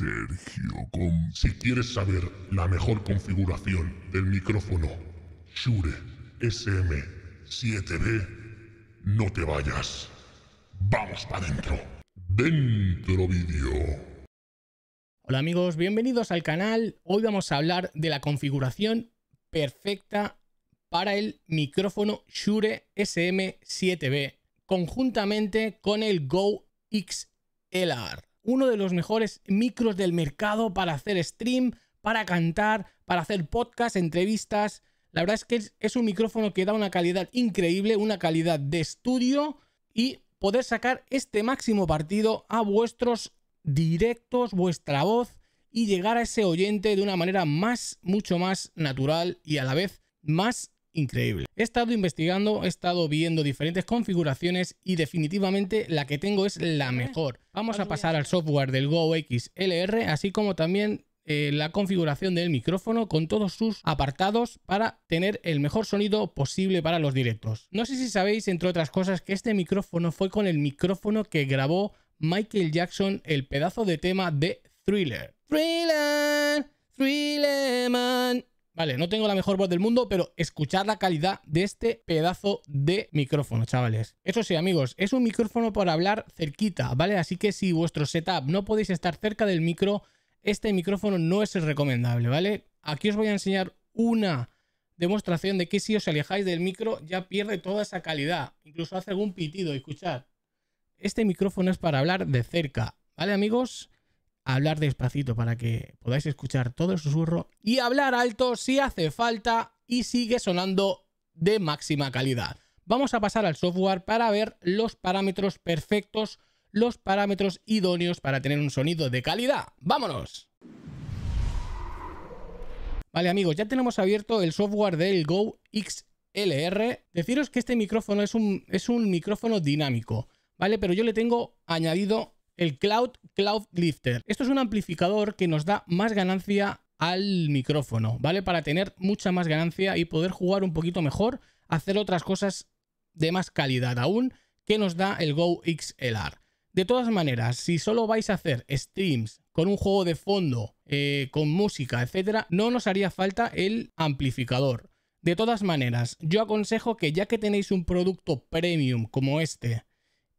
Sergio Si quieres saber la mejor configuración del micrófono Shure SM7B, no te vayas. Vamos para adentro. Dentro vídeo. Hola amigos, bienvenidos al canal. Hoy vamos a hablar de la configuración perfecta para el micrófono Shure SM7B conjuntamente con el Go XLR uno de los mejores micros del mercado para hacer stream, para cantar, para hacer podcast, entrevistas. La verdad es que es, un micrófono que da una calidad increíble, una calidad de estudio y poder sacar este máximo partido a vuestros directos, vuestra voz y llegar a ese oyente de una manera más, mucho más natural y a la vez más increíble. He estado investigando, he estado viendo diferentes configuraciones y definitivamente la que tengo es la mejor. Vamos a pasar al software del Go XLR, así como también eh, la configuración del micrófono con todos sus apartados para tener el mejor sonido posible para los directos. No sé si sabéis, entre otras cosas, que este micrófono fue con el micrófono que grabó Michael Jackson el pedazo de tema de Thriller. Thriller, Thriller Man. Vale, no tengo la mejor voz del mundo, pero escuchad la calidad de este pedazo de micrófono, chavales. Eso sí, amigos, es un micrófono para hablar cerquita, ¿vale? Así que si vuestro setup no podéis estar cerca del micro, este micrófono no es el recomendable, ¿vale? Aquí os voy a enseñar una demostración de que si os alejáis del micro ya pierde toda esa calidad. Incluso hace algún pitido, escuchad. Este micrófono es para hablar de cerca, ¿vale amigos? hablar despacito para que podáis escuchar todo el susurro y hablar alto si hace falta y sigue sonando de máxima calidad. Vamos a pasar al software para ver los parámetros perfectos, los parámetros idóneos para tener un sonido de calidad. ¡Vámonos! Vale amigos, ya tenemos abierto el software del Go XLR. Deciros que este micrófono es un, es un micrófono dinámico, ¿vale? Pero yo le tengo añadido el Cloud Cloud Lifter. Esto es un amplificador que nos da más ganancia al micrófono, ¿vale? Para tener mucha más ganancia y poder jugar un poquito mejor, hacer otras cosas de más calidad aún que nos da el Go XLR. De todas maneras, si solo vais a hacer streams con un juego de fondo, eh, con música, etcétera, no nos haría falta el amplificador. De todas maneras, yo aconsejo que ya que tenéis un producto premium como este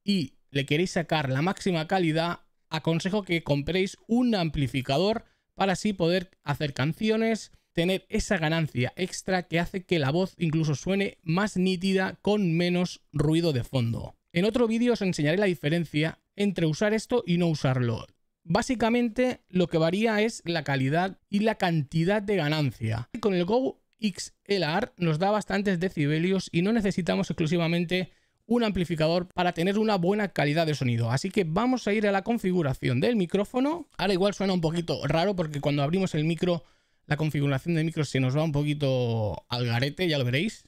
y le queréis sacar la máxima calidad, aconsejo que compréis un amplificador para así poder hacer canciones, tener esa ganancia extra que hace que la voz incluso suene más nítida con menos ruido de fondo. En otro vídeo os enseñaré la diferencia entre usar esto y no usarlo. Básicamente lo que varía es la calidad y la cantidad de ganancia. Con el Go XLR nos da bastantes decibelios y no necesitamos exclusivamente un amplificador para tener una buena calidad de sonido. Así que vamos a ir a la configuración del micrófono. Ahora igual suena un poquito raro porque cuando abrimos el micro, la configuración del micro se nos va un poquito al garete, ya lo veréis.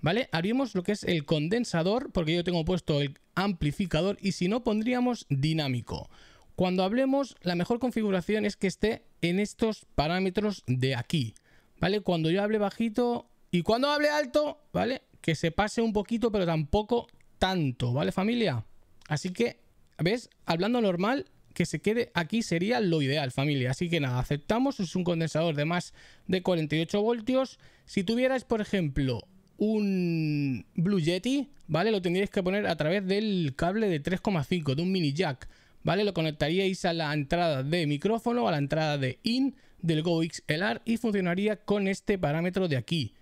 ¿Vale? Abrimos lo que es el condensador, porque yo tengo puesto el amplificador y si no pondríamos dinámico. Cuando hablemos, la mejor configuración es que esté en estos parámetros de aquí, ¿vale? Cuando yo hable bajito y cuando hable alto, ¿vale? que se pase un poquito, pero tampoco tanto, ¿vale familia? Así que, ¿ves? Hablando normal, que se quede aquí sería lo ideal, familia. Así que nada, aceptamos. Es un condensador de más de 48 voltios. Si tuvierais, por ejemplo, un Blue Yeti, ¿vale? Lo tendríais que poner a través del cable de 3,5, de un mini jack, ¿vale? Lo conectaríais a la entrada de micrófono, a la entrada de IN del XLR y funcionaría con este parámetro de aquí,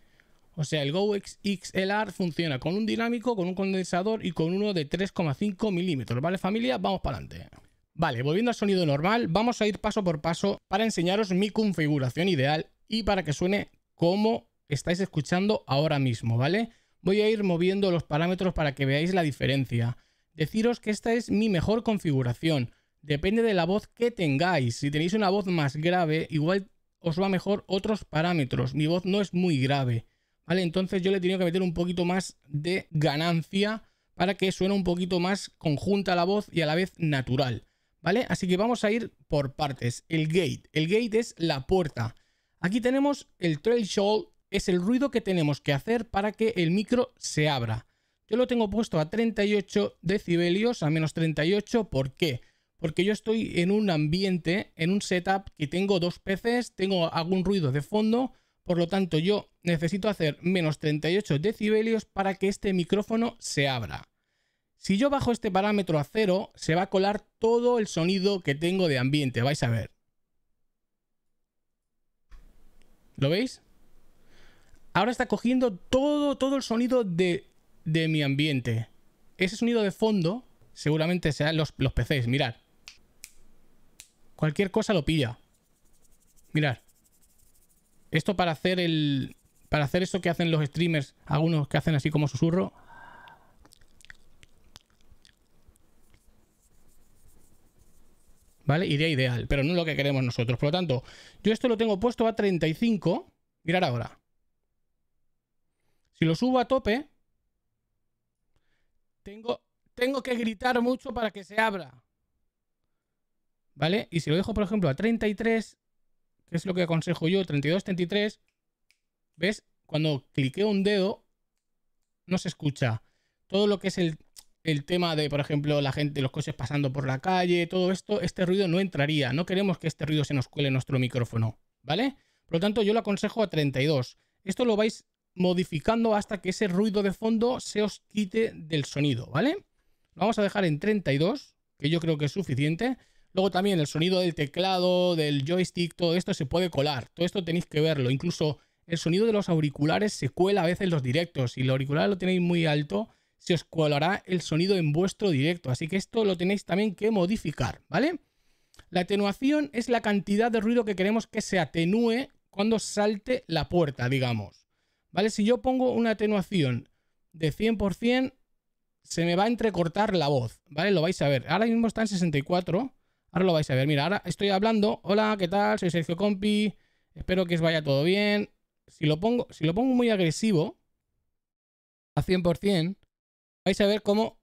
o sea, el Go XLR funciona con un dinámico, con un condensador y con uno de 3,5 milímetros. ¿Vale, familia? Vamos para adelante. Vale, volviendo al sonido normal, vamos a ir paso por paso para enseñaros mi configuración ideal y para que suene como estáis escuchando ahora mismo, ¿vale? Voy a ir moviendo los parámetros para que veáis la diferencia. Deciros que esta es mi mejor configuración. Depende de la voz que tengáis. Si tenéis una voz más grave, igual os va mejor otros parámetros. Mi voz no es muy grave. ¿vale? Entonces yo le he tenido que meter un poquito más de ganancia para que suene un poquito más conjunta la voz y a la vez natural, ¿vale? Así que vamos a ir por partes. El gate. El gate es la puerta. Aquí tenemos el trail show, es el ruido que tenemos que hacer para que el micro se abra. Yo lo tengo puesto a 38 decibelios, a menos 38, ¿por qué? Porque yo estoy en un ambiente, en un setup que tengo dos PCs, tengo algún ruido de fondo, por lo tanto, yo necesito hacer menos 38 decibelios para que este micrófono se abra. Si yo bajo este parámetro a cero, se va a colar todo el sonido que tengo de ambiente, vais a ver. ¿Lo veis? Ahora está cogiendo todo, todo el sonido de, de mi ambiente. Ese sonido de fondo seguramente sean los, los PCs, mirad. Cualquier cosa lo pilla. Mirad. Esto para hacer el. Para hacer eso que hacen los streamers, algunos que hacen así como susurro. ¿Vale? Idea ideal, pero no es lo que queremos nosotros. Por lo tanto, yo esto lo tengo puesto a 35. Mirar ahora. Si lo subo a tope, tengo, tengo que gritar mucho para que se abra. ¿Vale? Y si lo dejo, por ejemplo, a 33, es lo que aconsejo yo? 32, 33. ¿Ves? Cuando cliqueo un dedo, no se escucha. Todo lo que es el, el tema de, por ejemplo, la gente, los coches pasando por la calle, todo esto, este ruido no entraría. No queremos que este ruido se nos cuele nuestro micrófono, ¿vale? Por lo tanto, yo lo aconsejo a 32. Esto lo vais modificando hasta que ese ruido de fondo se os quite del sonido, ¿vale? Lo vamos a dejar en 32, que yo creo que es suficiente. Luego también el sonido del teclado, del joystick, todo esto se puede colar. Todo esto tenéis que verlo. Incluso el sonido de los auriculares se cuela a veces en los directos. Si el auricular lo tenéis muy alto, se os colará el sonido en vuestro directo. Así que esto lo tenéis también que modificar, ¿vale? La atenuación es la cantidad de ruido que queremos que se atenúe cuando salte la puerta, digamos. ¿Vale? Si yo pongo una atenuación de 100%, se me va a entrecortar la voz, ¿vale? Lo vais a ver. Ahora mismo está en 64, Ahora lo vais a ver. Mira, ahora estoy hablando. Hola, ¿qué tal? Soy Sergio Compi. Espero que os vaya todo bien. Si lo pongo, si lo pongo muy agresivo, a 100%, vais a ver cómo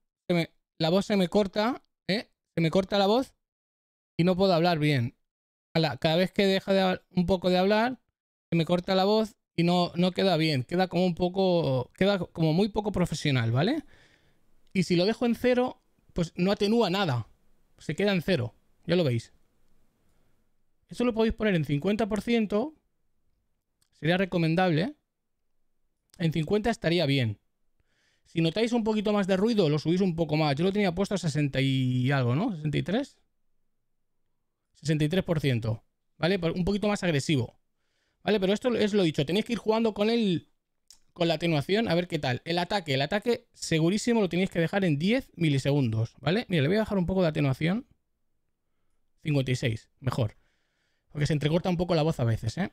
la voz se me corta, ¿eh? Se me corta la voz y no puedo hablar bien. Cada vez que deja un poco de hablar, se me corta la voz y no, no queda bien. Queda como un poco, queda como muy poco profesional, ¿vale? Y si lo dejo en cero, pues no atenúa nada. Se queda en cero. Ya lo veis. Esto lo podéis poner en 50%. Sería recomendable. En 50 estaría bien. Si notáis un poquito más de ruido, lo subís un poco más. Yo lo tenía puesto a 60 y algo, ¿no? 63. 63%. ¿Vale? Un poquito más agresivo. ¿Vale? Pero esto es lo dicho. Tenéis que ir jugando con el. Con la atenuación, a ver qué tal. El ataque, el ataque segurísimo lo tenéis que dejar en 10 milisegundos, ¿vale? Mira, le voy a dejar un poco de atenuación. 56, mejor. Porque se entrecorta un poco la voz a veces, ¿eh?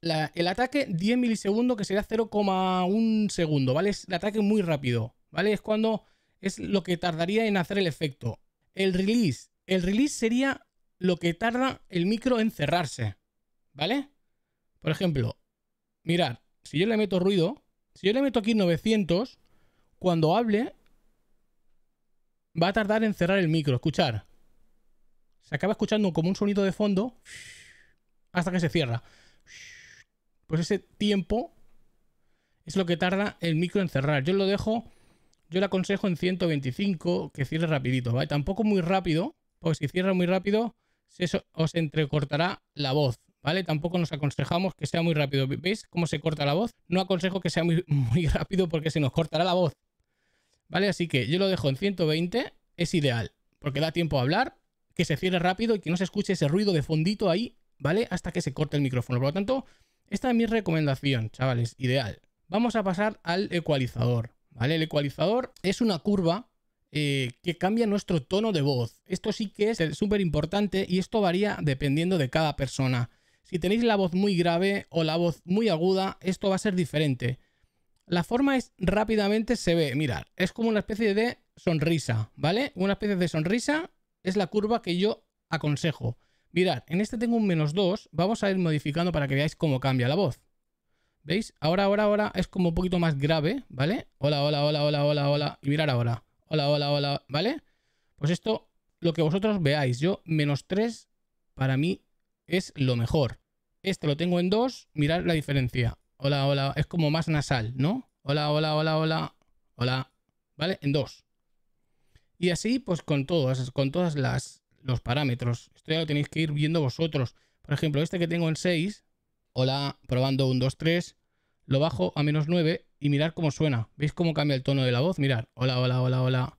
el ataque 10 milisegundos, que sería 0,1 segundo, ¿vale? Es el ataque muy rápido, ¿vale? Es cuando es lo que tardaría en hacer el efecto. El release, el release sería lo que tarda el micro en cerrarse, ¿vale? Por ejemplo, mirad, si yo le meto ruido, si yo le meto aquí 900, cuando hable, va a tardar en cerrar el micro, escuchar acaba escuchando como un sonido de fondo hasta que se cierra. Pues ese tiempo es lo que tarda el micro en cerrar. Yo lo dejo, yo le aconsejo en 125 que cierre rapidito, ¿vale? Tampoco muy rápido, porque si cierra muy rápido se, os entrecortará la voz. ¿vale? Tampoco nos aconsejamos que sea muy rápido. ¿Veis cómo se corta la voz? No aconsejo que sea muy, muy, rápido porque se nos cortará la voz. ¿Vale? Así que yo lo dejo en 120, es ideal, porque da tiempo a hablar que se cierre rápido y que no se escuche ese ruido de fondito ahí, ¿vale? Hasta que se corte el micrófono. Por lo tanto, esta es mi recomendación, chavales, ideal. Vamos a pasar al ecualizador, ¿vale? El ecualizador es una curva eh, que cambia nuestro tono de voz. Esto sí que es súper importante y esto varía dependiendo de cada persona. Si tenéis la voz muy grave o la voz muy aguda, esto va a ser diferente. La forma es rápidamente se ve, mirad, es como una especie de sonrisa, ¿vale? Una especie de sonrisa es la curva que yo aconsejo. Mirad, en este tengo un menos 2, vamos a ir modificando para que veáis cómo cambia la voz. ¿Veis? Ahora, ahora, ahora es como un poquito más grave, ¿vale? Hola, hola, hola, hola, hola, hola. Y mirar ahora. Hola, hola, hola, ¿vale? Pues esto, lo que vosotros veáis, yo menos 3 para mí es lo mejor. Este lo tengo en 2, mirad la diferencia. Hola, hola, es como más nasal, ¿no? Hola, hola, hola, hola, hola, ¿vale? En 2. Y así, pues con todas, con todas las los parámetros. Esto ya lo tenéis que ir viendo vosotros. Por ejemplo, este que tengo en 6, hola, probando 1, 2, 3, lo bajo a menos 9 y mirar cómo suena. ¿Veis cómo cambia el tono de la voz? Mirad, hola, hola, hola, hola,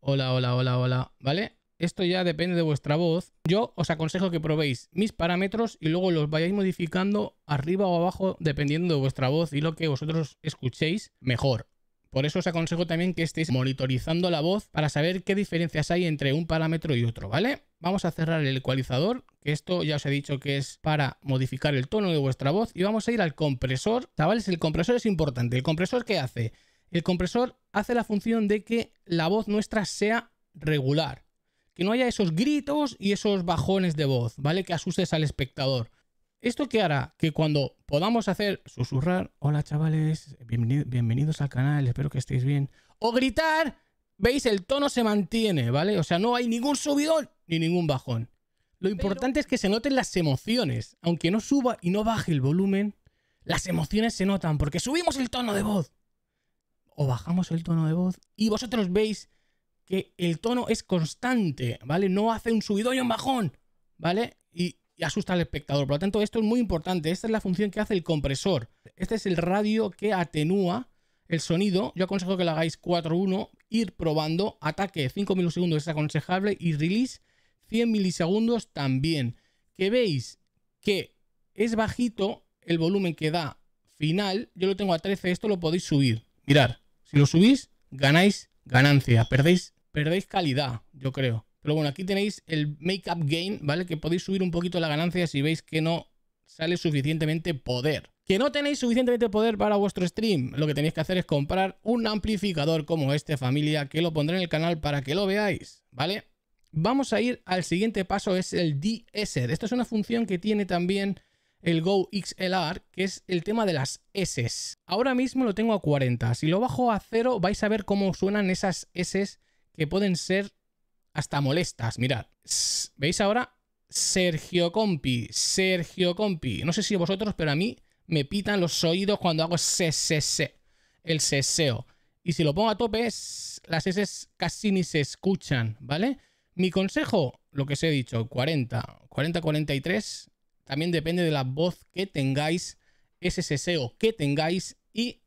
hola, hola, hola, hola, ¿vale? Esto ya depende de vuestra voz. Yo os aconsejo que probéis mis parámetros y luego los vayáis modificando arriba o abajo dependiendo de vuestra voz y lo que vosotros escuchéis mejor. Por eso os aconsejo también que estéis monitorizando la voz para saber qué diferencias hay entre un parámetro y otro, ¿vale? Vamos a cerrar el ecualizador, que esto ya os he dicho que es para modificar el tono de vuestra voz y vamos a ir al compresor. Chavales, el compresor es importante. ¿El compresor qué hace? El compresor hace la función de que la voz nuestra sea regular, que no haya esos gritos y esos bajones de voz, ¿vale? Que asustes al espectador. Esto que hará que cuando podamos hacer susurrar, hola chavales, bienvenidos al canal, espero que estéis bien, o gritar, veis, el tono se mantiene, ¿vale? O sea, no hay ningún subidón ni ningún bajón. Lo importante es que se noten las emociones. Aunque no suba y no baje el volumen, las emociones se notan porque subimos el tono de voz o bajamos el tono de voz y vosotros veis que el tono es constante, ¿vale? No hace un subidón y un bajón, ¿vale? Y, y asusta al espectador. Por lo tanto, esto es muy importante. Esta es la función que hace el compresor. Este es el radio que atenúa el sonido. Yo aconsejo que lo hagáis 4-1, ir probando. Ataque 5 milisegundos es aconsejable y release 100 milisegundos también. Que veis que es bajito el volumen que da final. Yo lo tengo a 13, esto lo podéis subir. Mirad, si lo subís, ganáis ganancia, perdéis, perdéis calidad, yo creo. Pero bueno, aquí tenéis el Makeup Gain, ¿vale? Que podéis subir un poquito la ganancia si veis que no sale suficientemente poder. Que no tenéis suficientemente poder para vuestro stream, lo que tenéis que hacer es comprar un amplificador como este familia, que lo pondré en el canal para que lo veáis, ¿vale? Vamos a ir al siguiente paso, es el ds esto Esta es una función que tiene también el Go XLR, que es el tema de las S. Ahora mismo lo tengo a 40. Si lo bajo a 0, vais a ver cómo suenan esas S que pueden ser hasta molestas. Mirad, ¿veis ahora? Sergio Compi, Sergio Compi. No sé si vosotros, pero a mí me pitan los oídos cuando hago CCC, el seseo. Y si lo pongo a tope, las S casi ni se escuchan, ¿vale? Mi consejo, lo que os he dicho, 40, 40, 43, también depende de la voz que tengáis, ese seseo que tengáis y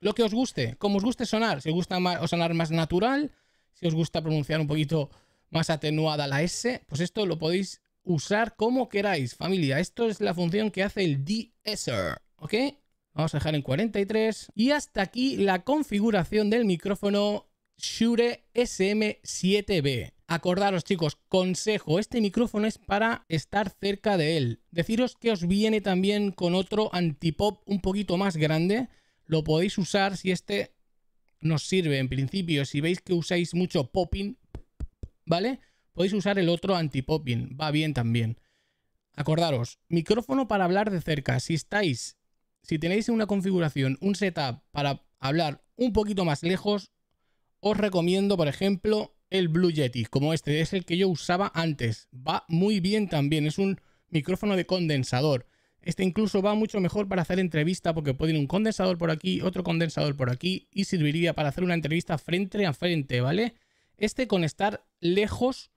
lo que os guste, como os guste sonar, si os gusta más, sonar más natural, si os gusta pronunciar un poquito más atenuada la S, pues esto lo podéis usar como queráis, familia. Esto es la función que hace el DSR. ¿ok? Vamos a dejar en 43. Y hasta aquí la configuración del micrófono Shure SM7B. Acordaros chicos, consejo, este micrófono es para estar cerca de él. Deciros que os viene también con otro antipop un poquito más grande. Lo podéis usar si este nos sirve en principio. Si veis que usáis mucho popping, ¿vale? Podéis usar el otro anti-popping, va bien también. Acordaros, micrófono para hablar de cerca. Si estáis, si tenéis una configuración, un setup para hablar un poquito más lejos, os recomiendo, por ejemplo, el Blue Yeti, como este, es el que yo usaba antes. Va muy bien también, es un micrófono de condensador. Este incluso va mucho mejor para hacer entrevista porque puede ir un condensador por aquí, otro condensador por aquí y serviría para hacer una entrevista frente a frente, ¿vale? Este con estar lejos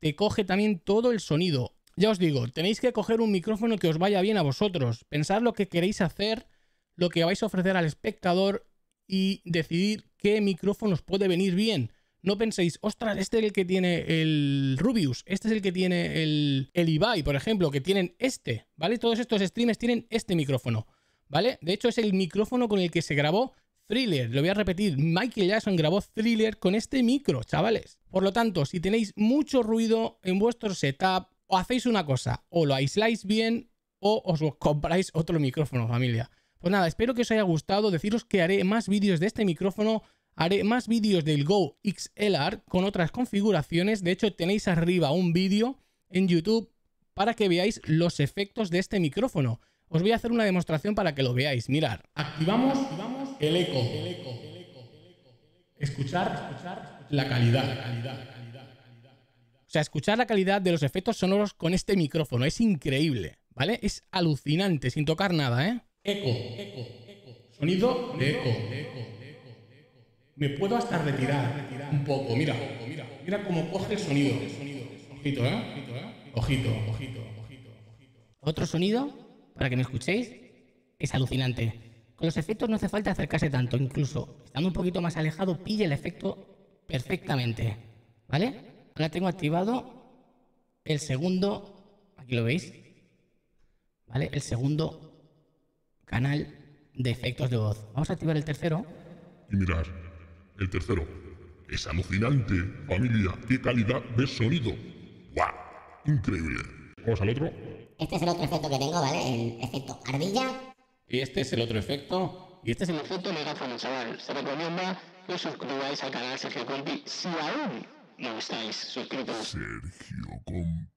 te coge también todo el sonido. Ya os digo, tenéis que coger un micrófono que os vaya bien a vosotros, pensar lo que queréis hacer, lo que vais a ofrecer al espectador y decidir qué micrófono os puede venir bien. No penséis, ostras, este es el que tiene el Rubius, este es el que tiene el, el por ejemplo, que tienen este, ¿vale? Todos estos streamers tienen este micrófono, ¿vale? De hecho, es el micrófono con el que se grabó Thriller, lo voy a repetir, Michael Jackson grabó Thriller con este micro, chavales. Por lo tanto, si tenéis mucho ruido en vuestro setup, o hacéis una cosa, o lo aisláis bien, o os compráis otro micrófono, familia. Pues nada, espero que os haya gustado, deciros que haré más vídeos de este micrófono, haré más vídeos del Go XLR con otras configuraciones, de hecho tenéis arriba un vídeo en YouTube para que veáis los efectos de este micrófono. Os voy a hacer una demostración para que lo veáis, mirar. Activamos... activamos el eco. Escuchar, la calidad. O sea, escuchar la calidad de los efectos sonoros con este micrófono es increíble, ¿vale? Es alucinante, sin tocar nada, ¿eh? Eco, Sonido de eco. Me puedo hasta retirar un poco, mira, mira cómo coge el sonido. Ojito, ¿eh? Ojito, ojito, ojito. Otro sonido, para que me escuchéis, es alucinante. Con los efectos no hace falta acercarse tanto, incluso estando un poquito más alejado, pille el efecto perfectamente. ¿Vale? Ahora tengo activado el segundo, aquí lo veis, ¿vale? El segundo canal de efectos de voz. Vamos a activar el tercero. Y mirar, el tercero. Es alucinante, familia. Qué calidad de sonido. ¡Guau! Increíble. Vamos al otro. Este es el otro efecto que tengo, ¿vale? El efecto ardilla. Y este es el otro efecto. Y este es el efecto megáfono, chaval. Se recomienda que os suscribáis al canal Sergio Compi si aún no estáis suscritos. Sergio Compi.